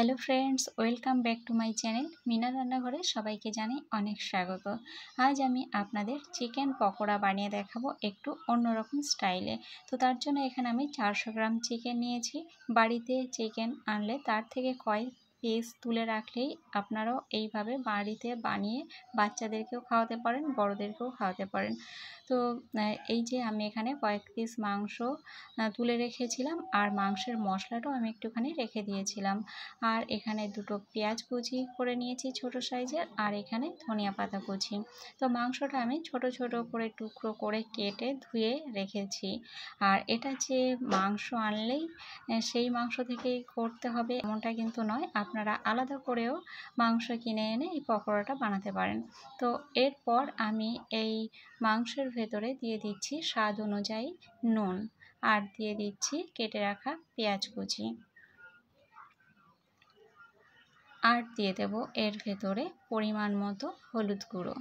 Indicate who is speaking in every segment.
Speaker 1: Hello friends welcome back to my channel Meena রান্নাঘরে সবাইকে জানাই অনেক স্বাগত আজ আমি আপনাদের চিকেন পকোড়া বানিয়ে দেখাবো একটু অন্যরকম স্টাইলে তো তার জন্য এখানে আমি চারশো গ্রাম চিকেন নিয়েছি বাড়িতে চিকেন আনলে তার থেকে কয়েক এগস তুলে রাখলেই আপনারাও এইভাবে বাড়িতে বানিয়ে বাচ্চাদেরকেও খাওয়াতে পারেন বড়দেরকেও খাওয়াতে পারেন তো এই যে আমি এখানে কয়েক পিস মাংস তুলে রেখেছিলাম আর মাংসের মশলাটাও আমি একটুখানি রেখে দিয়েছিলাম আর এখানে দুটো পেঁয়াজ কুচি করে নিয়েছি ছোট সাইজের আর এখানে ধনিয়া পাতা কুচি তো মাংসটা আমি ছোট ছোট করে টুকরো করে কেটে ধুয়ে রেখেছি আর এটা যে মাংস আনলেই সেই মাংস থেকেই করতে হবে এমনটা কিন্তু নয় আপনারা আলাদা করেও মাংস কিনে এনে এই পকোড়াটা বানাতে পারেন তো এরপর আমি এই মাংসের ভেতরে দিয়ে দিচ্ছি স্বাদ অনুযায়ী নুন আর দিয়ে দিচ্ছি কেটে রাখা পেঁয়াজ কুচি আর দিয়ে দেব এর ভেতরে পরিমাণ মতো হলুদ গুঁড়ো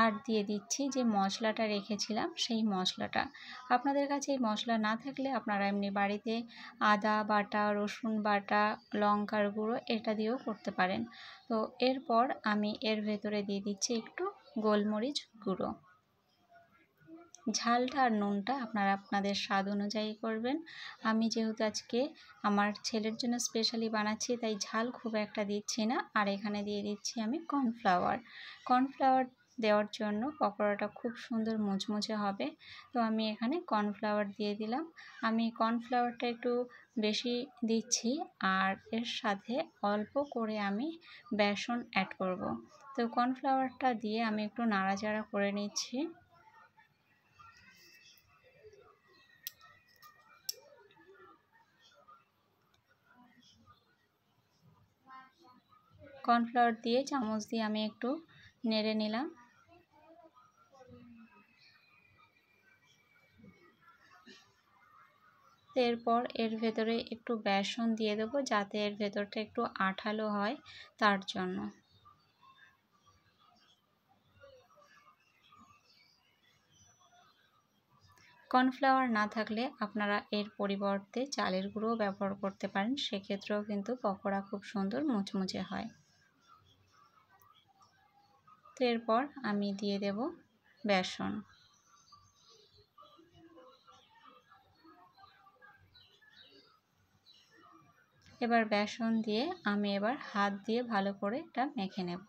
Speaker 1: আর দিয়ে দিচ্ছি যে মশলাটা রেখেছিলাম সেই মশলাটা আপনাদের কাছে এই মশলা না থাকলে আপনারা এমনি বাড়িতে আদা বাটা রসুন বাটা লঙ্কার গুঁড়ো এটা দিয়েও করতে পারেন তো এরপর আমি এর ভেতরে দিয়ে দিচ্ছি একটু গোলমরিচ গুঁড়ো ঝালটা আর নুনটা আপনারা আপনাদের স্বাদ অনুযায়ী করবেন আমি যেহেতু আজকে আমার ছেলের জন্য স্পেশালি বানাচ্ছি তাই ঝাল খুব একটা দিচ্ছি না আর এখানে দিয়ে দিচ্ছি আমি কর্নফ্লাওয়ার কর্নফ্লাওয়ার দেওয়ার জন্য পকোড়াটা খুব সুন্দর মুচমুচে হবে তো আমি এখানে কর্নফ্লাওয়ার দিয়ে দিলাম আমি কর্নফ্লাওয়ারটা একটু বেশি দিচ্ছি আর এর সাথে অল্প করে আমি বেসন অ্যাড করব। তো কর্নফ্লাওয়ারটা দিয়ে আমি একটু নাড়াচাড়া করে নিচ্ছি কর্নফ্লাওয়ার দিয়ে চামচ দিয়ে আমি একটু নেড়ে নিলাম এরপর এর ভেতরে একটু বেসন দিয়ে দেবো যাতে এর ভেতরটা একটু আঠালো হয় তার জন্য কর্নফ্লাওয়ার না থাকলে আপনারা এর পরিবর্তে চালের গুঁড়ো ব্যবহার করতে পারেন সেক্ষেত্রেও কিন্তু পকোড়া খুব সুন্দর মুচমুচে হয় তো এরপর আমি দিয়ে দেব বেসন এবার বেসন দিয়ে আমি এবার হাত দিয়ে ভালো করে এটা মেখে নেব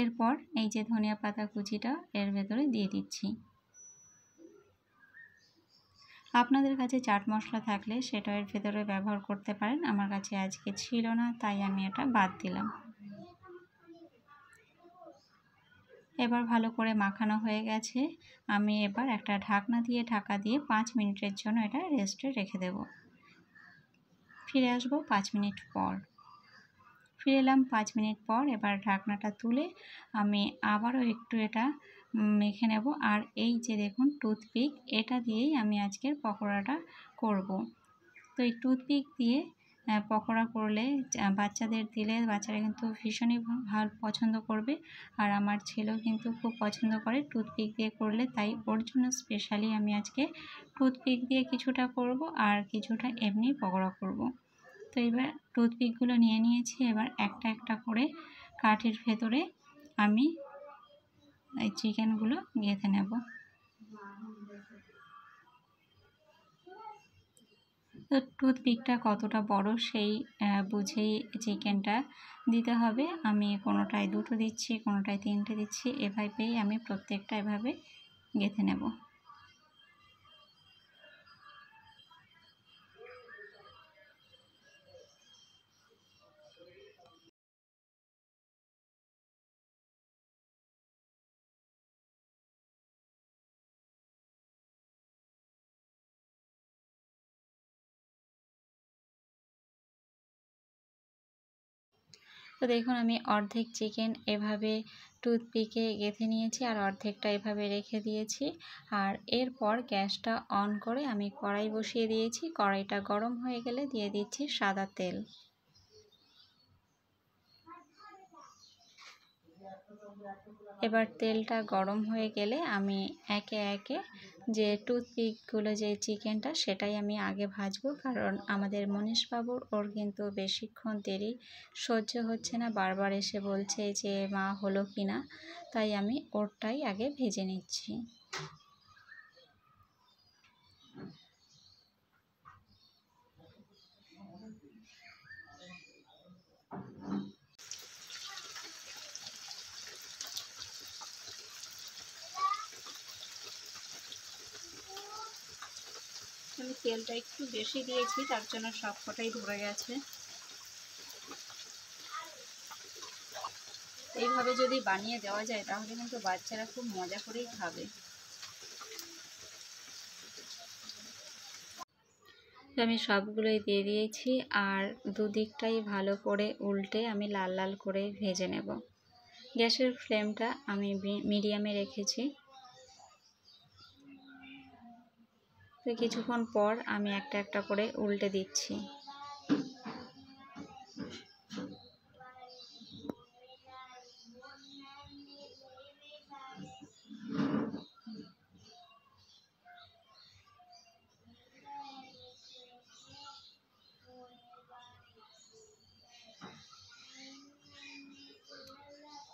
Speaker 1: এরপর এই যে ধনিয়া পাতা কুচিটা এর ভেতরে দিয়ে দিচ্ছি আপনাদের কাছে চাট মশলা থাকলে সেটা এর ভেতরে ব্যবহার করতে পারেন আমার কাছে আজকে ছিল না তাই আমি এটা বাদ দিলাম এবার ভালো করে মাখানো হয়ে গেছে আমি এবার একটা ঢাকনা দিয়ে ঢাকা দিয়ে পাঁচ মিনিটের জন্য এটা রেস্টে রেখে দেব ফিরে আসবো পাঁচ মিনিট পর ফিরে এলাম পাঁচ মিনিট পর এবার ঢাকনাটা তুলে আমি আবারও একটু এটা মেখে নেব আর এই যে দেখুন টুথপিক এটা দিয়েই আমি আজকের পকোড়াটা করব তো এই টুথপিক দিয়ে পকোড়া করলে বাচ্চাদের দিলে বাচ্চারা কিন্তু ভীষণই ভালো পছন্দ করবে আর আমার ছেলেও কিন্তু খুব পছন্দ করে টুথপিক দিয়ে করলে তাই ওর জন্য স্পেশালি আমি আজকে টুথপিক দিয়ে কিছুটা করব আর কিছুটা এমনি পকোড়া করব। তো এবার টুথপিকগুলো নিয়ে নিয়েছি এবার একটা একটা করে কাঠের ভেতরে আমি এই চিকেনগুলো গেঁথে নেব তো টুথপিকটা কতটা বড় সেই বুঝেই চিকেনটা দিতে হবে আমি কোনোটায় দুটো দিচ্ছি কোনোটায় তিনটে দিচ্ছি এভাবেই আমি প্রত্যেকটা এভাবে গেঁথে নেব তো দেখুন আমি অর্ধেক চিকেন এভাবে টুথপিকে গেঁথে নিয়েছি আর অর্ধেকটা এভাবে রেখে দিয়েছি আর এরপর গ্যাসটা অন করে আমি কড়াই বসিয়ে দিয়েছি কড়াইটা গরম হয়ে গেলে দিয়ে দিচ্ছি সাদা তেল এবার তেলটা গরম হয়ে গেলে আমি একে একে যে টুথপিকগুলো যে চিকেনটা সেটাই আমি আগে ভাজবো কারণ আমাদের মনীষবাবুর ওর কিন্তু বেশিক্ষণ দেরি সহ্য হচ্ছে না বারবার এসে বলছে যে মা হলো কি না তাই আমি ওরটাই আগে ভেজে নিচ্ছি তেলটা একটু বেশি দিয়েছি তার জন্য সব কটাই ধরে গেছে এইভাবে যদি বানিয়ে দেওয়া যায় তাহলে কিন্তু বাচ্চারা খুব মজা করেই খাবে আমি সবগুলোই দিয়ে দিয়েছি আর দুদিকটাই ভালো করে উল্টে আমি লাল লাল করে ভেজে নেব গ্যাসের ফ্লেমটা আমি মিডিয়ামে রেখেছি তো কিছুক্ষণ পর আমি একটা একটা করে উল্টে দিচ্ছি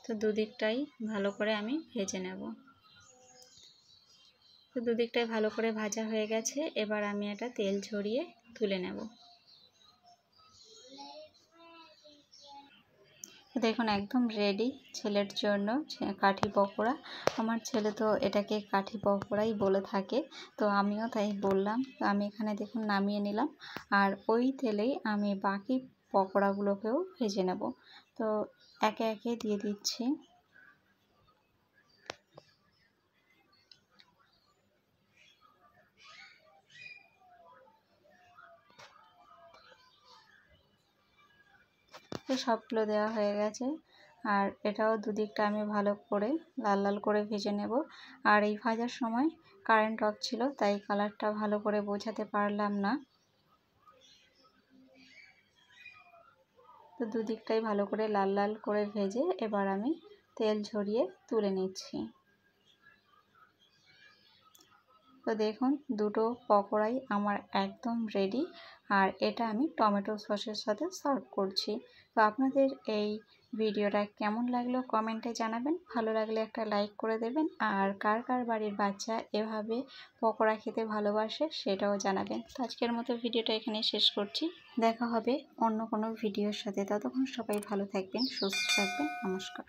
Speaker 1: তো দুদিকটাই ভালো করে আমি ভেজে নেব তো দুদিকটাই ভালো করে ভাজা হয়ে গেছে এবার আমি এটা তেল ছড়িয়ে তুলে নেব দেখুন একদম রেডি ছেলের জন্য কাঠি পকোড়া আমার ছেলে তো এটাকে কাঠি পকোড়াই বলে থাকে তো আমিও তাই বললাম আমি এখানে দেখুন নামিয়ে নিলাম আর ওই তেলেই আমি বাকি পকোড়াগুলোকেও ভেজে নেব তো একে একে দিয়ে দিচ্ছি তো সবগুলো দেওয়া হয়ে গেছে আর এটাও দুদিকটা আমি ভালো করে লাল লাল করে ভেজে নেব আর এই ভাজার সময় কারেন্ট অফ ছিল তাই কালারটা ভালো করে বোঝাতে পারলাম না তো দুদিকটাই ভালো করে লাল লাল করে ভেজে এবার আমি তেল ঝরিয়ে তুলে নিচ্ছি তো দেখুন দুটো পকোড়াই আমার একদম রেডি আর এটা আমি টমেটো সসের সাথে সার্ভ করছি তো আপনাদের এই ভিডিওটা কেমন লাগলো কমেন্টে জানাবেন ভালো লাগলে একটা লাইক করে দেবেন আর কার কার বাড়ির বাচ্চা এভাবে পকোড়া খেতে ভালোবাসে সেটাও জানাবেন তো আজকের মতো ভিডিওটা এখানে শেষ করছি দেখা হবে অন্য কোনো ভিডিওর সাথে ততক্ষণ সবাই ভালো থাকবেন সুস্থ থাকবেন নমস্কার